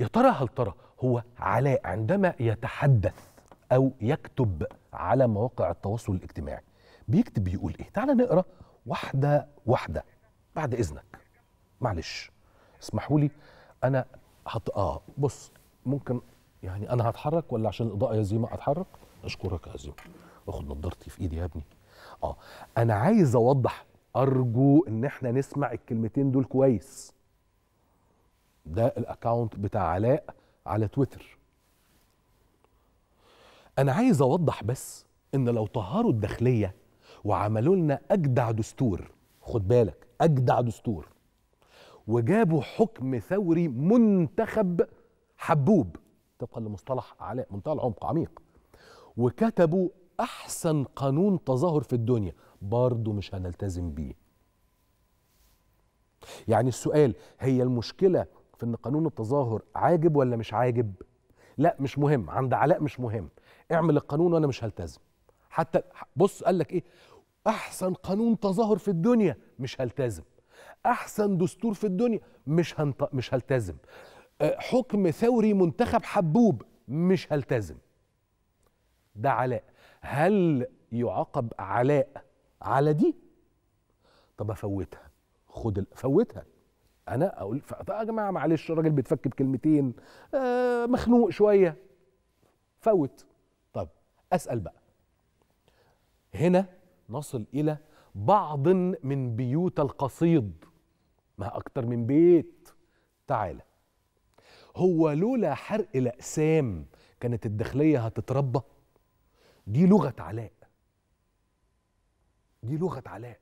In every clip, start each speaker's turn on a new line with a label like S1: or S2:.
S1: يا ترى هل ترى هو علاء عندما يتحدث أو يكتب على مواقع التواصل الاجتماعي بيكتب بيقول إيه؟ تعال نقرأ واحدة واحدة بعد إذنك معلش اسمحوا لي أنا هط... آه بص ممكن يعني أنا هتحرك ولا عشان الإضاءة يا زيما أتحرك؟ أشكرك يا زيما واخد نضارتي في إيدي يا ابني آه أنا عايز أوضح أرجو إن إحنا نسمع الكلمتين دول كويس ده الاكونت بتاع علاء على تويتر انا عايز اوضح بس ان لو طهروا الداخليه وعملوا لنا اجدع دستور خد بالك اجدع دستور وجابوا حكم ثوري منتخب حبوب طبقا لمصطلح علاء منتهى العمق عميق وكتبوا احسن قانون تظاهر في الدنيا برضه مش هنلتزم بيه يعني السؤال هي المشكله في ان قانون التظاهر عاجب ولا مش عاجب لا مش مهم عند علاء مش مهم اعمل القانون وانا مش هلتزم حتى بص قال لك ايه احسن قانون تظاهر في الدنيا مش هلتزم احسن دستور في الدنيا مش هنط... مش هلتزم حكم ثوري منتخب حبوب مش هلتزم ده علاء هل يعاقب علاء على دي طب افوتها خد فوتها انا اقول يا جماعه معلش الراجل بيتفك بكلمتين آه مخنوق شويه فوت طب اسال بقى هنا نصل الى بعض من بيوت القصيد ما اكتر من بيت تعالى هو لولا حرق الاقسام كانت الداخليه هتتربى دي لغه علاء دي لغه علاء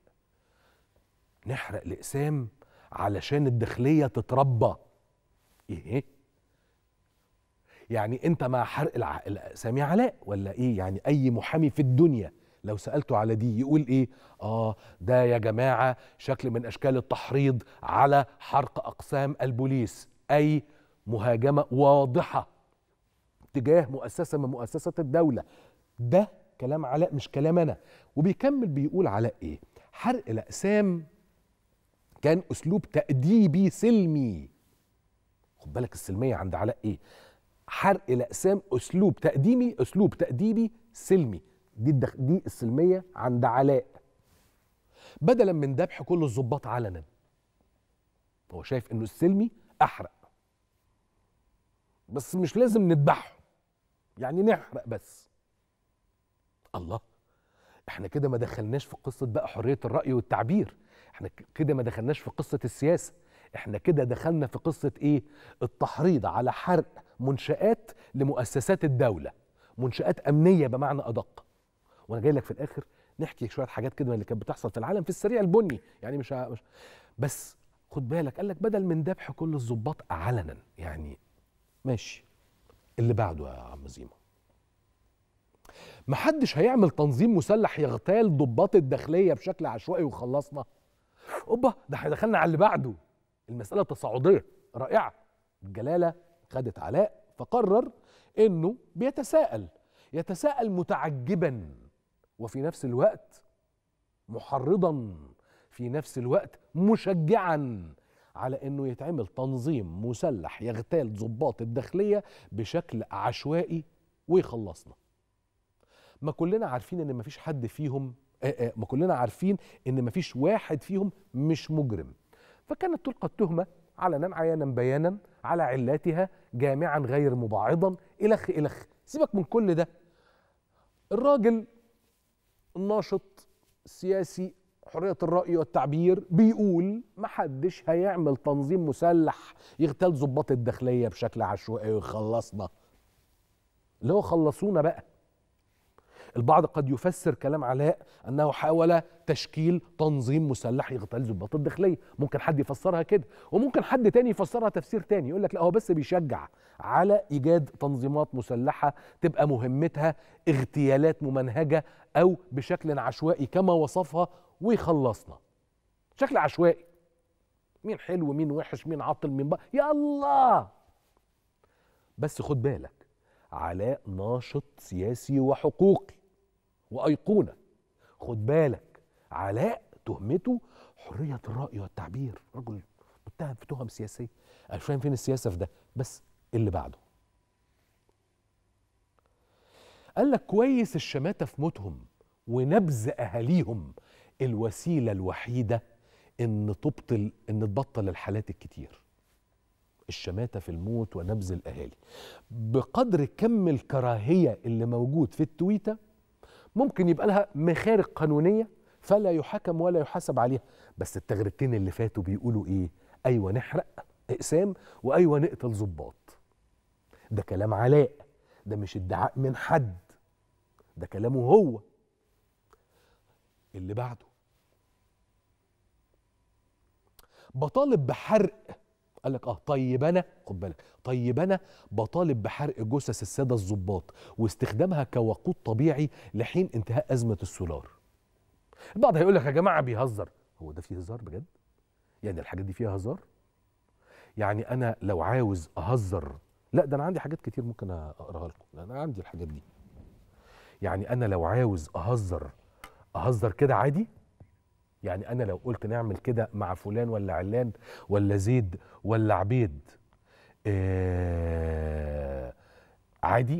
S1: نحرق الاقسام علشان الداخليه تتربى ايه يعني انت مع حرق العقل سامي علاء ولا ايه يعني اي محامي في الدنيا لو سالته على دي يقول ايه اه ده يا جماعه شكل من اشكال التحريض على حرق اقسام البوليس اي مهاجمه واضحه تجاه مؤسسه من مؤسسات الدوله ده كلام علاء مش كلام انا وبيكمل بيقول علاء ايه حرق الاقسام كان اسلوب تاديبي سلمي خد بالك السلميه عند علاء ايه حرق الاقسام اسلوب تقديمي اسلوب تاديبي سلمي دي الدخ... دي السلميه عند علاء بدلا من ذبح كل الظباط علنا هو شايف انه السلمي احرق بس مش لازم نذبحهم يعني نحرق بس الله احنا كده ما دخلناش في قصه بقى حريه الراي والتعبير احنا كده ما دخلناش في قصه السياسه احنا كده دخلنا في قصه ايه التحريض على حرق منشات لمؤسسات الدوله منشات امنيه بمعنى ادق وانا جاي لك في الاخر نحكي شويه حاجات كده من اللي كانت بتحصل في العالم في السريع البني يعني مش بس خد بالك قال لك بدل من ذبح كل الظباط علنا يعني ماشي اللي بعده يا عم زيمه محدش هيعمل تنظيم مسلح يغتال ضباط الداخليه بشكل عشوائي وخلصنا اوبا ده احنا دخلنا على اللي بعده المساله تصاعديه رائعه الجلاله خدت علاء فقرر انه بيتساءل يتساءل متعجبا وفي نفس الوقت محرضا في نفس الوقت مشجعا على انه يتعمل تنظيم مسلح يغتال ضباط الداخليه بشكل عشوائي ويخلصنا ما كلنا عارفين ان ما فيش حد فيهم ما كلنا عارفين ان ما فيش واحد فيهم مش مجرم فكانت تلقى التهمه علنا عيانا بيانا على علاتها جامعا غير مبعضا الخ الخ سيبك من كل ده الراجل الناشط السياسي حرية الرأي والتعبير بيقول محدش هيعمل تنظيم مسلح يغتال ضباط الداخلية بشكل عشوائي ويخلصنا اللي هو خلصونا بقى البعض قد يفسر كلام علاء أنه حاول تشكيل تنظيم مسلح يغتال ضباط الداخلية ممكن حد يفسرها كده وممكن حد تاني يفسرها تفسير تاني يقول لك لا هو بس بيشجع على إيجاد تنظيمات مسلحة تبقى مهمتها اغتيالات ممنهجة أو بشكل عشوائي كما وصفها ويخلصنا شكل عشوائي مين حلو مين وحش مين عاطل مين بقى يا الله بس خد بالك علاء ناشط سياسي وحقوقي وايقونه خد بالك علاء تهمته حريه الراي والتعبير رجل متهم في تهم سياسيه انا مش فاهم فين السياسه في ده بس اللي بعده قال لك كويس الشماته في موتهم ونبذ اهاليهم الوسيله الوحيده ان تبطل ان تبطل الحالات الكتير الشماتة في الموت ونبذ الأهالي بقدر كم الكراهية اللي موجود في التويتة ممكن يبقى لها مخارج قانونيه فلا يحكم ولا يحاسب عليها بس التغريدتين اللي فاتوا بيقولوا ايه ايوه نحرق اقسام وايوه نقتل ظباط ده كلام علاء ده مش ادعاء من حد ده كلامه هو اللي بعده بطالب بحرق قال لك اه طيب انا خد بالك طيب انا بطالب بحرق جثث الساده الضباط واستخدامها كوقود طبيعي لحين انتهاء ازمه السولار. البعض هيقول لك يا جماعه بيهزر، هو ده فيه هزار بجد؟ يعني الحاجات دي فيها هزار؟ يعني انا لو عاوز اهزر لا ده انا عندي حاجات كتير ممكن اقراها لكم، انا عندي الحاجات دي. يعني انا لو عاوز اهزر اهزر كده عادي يعني أنا لو قلت نعمل كده مع فلان ولا علان ولا زيد ولا عبيد آه عادي